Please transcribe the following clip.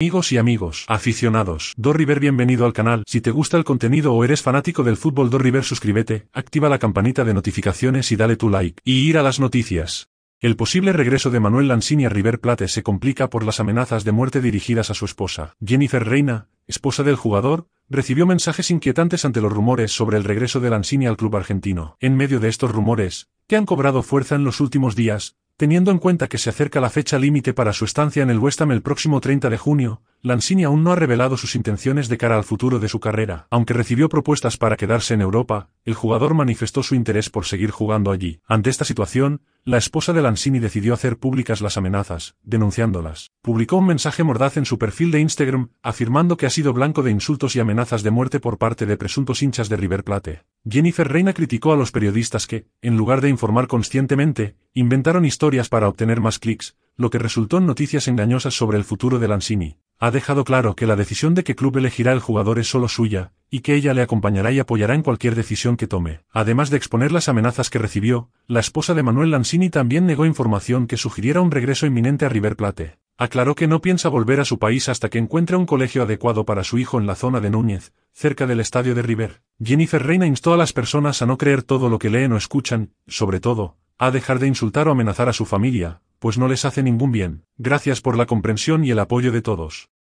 Amigos y amigos, aficionados, Do River bienvenido al canal, si te gusta el contenido o eres fanático del fútbol Do River suscríbete, activa la campanita de notificaciones y dale tu like, y ir a las noticias. El posible regreso de Manuel Lanzini a River Plate se complica por las amenazas de muerte dirigidas a su esposa. Jennifer Reina, esposa del jugador, recibió mensajes inquietantes ante los rumores sobre el regreso de Lansini al club argentino. En medio de estos rumores, que han cobrado fuerza en los últimos días, Teniendo en cuenta que se acerca la fecha límite para su estancia en el West Ham el próximo 30 de junio, Lansini aún no ha revelado sus intenciones de cara al futuro de su carrera. Aunque recibió propuestas para quedarse en Europa, el jugador manifestó su interés por seguir jugando allí. Ante esta situación, la esposa de Lansini decidió hacer públicas las amenazas, denunciándolas. Publicó un mensaje mordaz en su perfil de Instagram, afirmando que ha sido blanco de insultos y amenazas de muerte por parte de presuntos hinchas de River Plate. Jennifer Reina criticó a los periodistas que, en lugar de informar conscientemente, inventaron historias para obtener más clics, lo que resultó en noticias engañosas sobre el futuro de Lansini. Ha dejado claro que la decisión de qué club elegirá el jugador es solo suya, y que ella le acompañará y apoyará en cualquier decisión que tome. Además de exponer las amenazas que recibió, la esposa de Manuel Lansini también negó información que sugiriera un regreso inminente a River Plate. Aclaró que no piensa volver a su país hasta que encuentre un colegio adecuado para su hijo en la zona de Núñez, cerca del estadio de River, Jennifer Reina instó a las personas a no creer todo lo que leen o escuchan, sobre todo, a dejar de insultar o amenazar a su familia, pues no les hace ningún bien. Gracias por la comprensión y el apoyo de todos.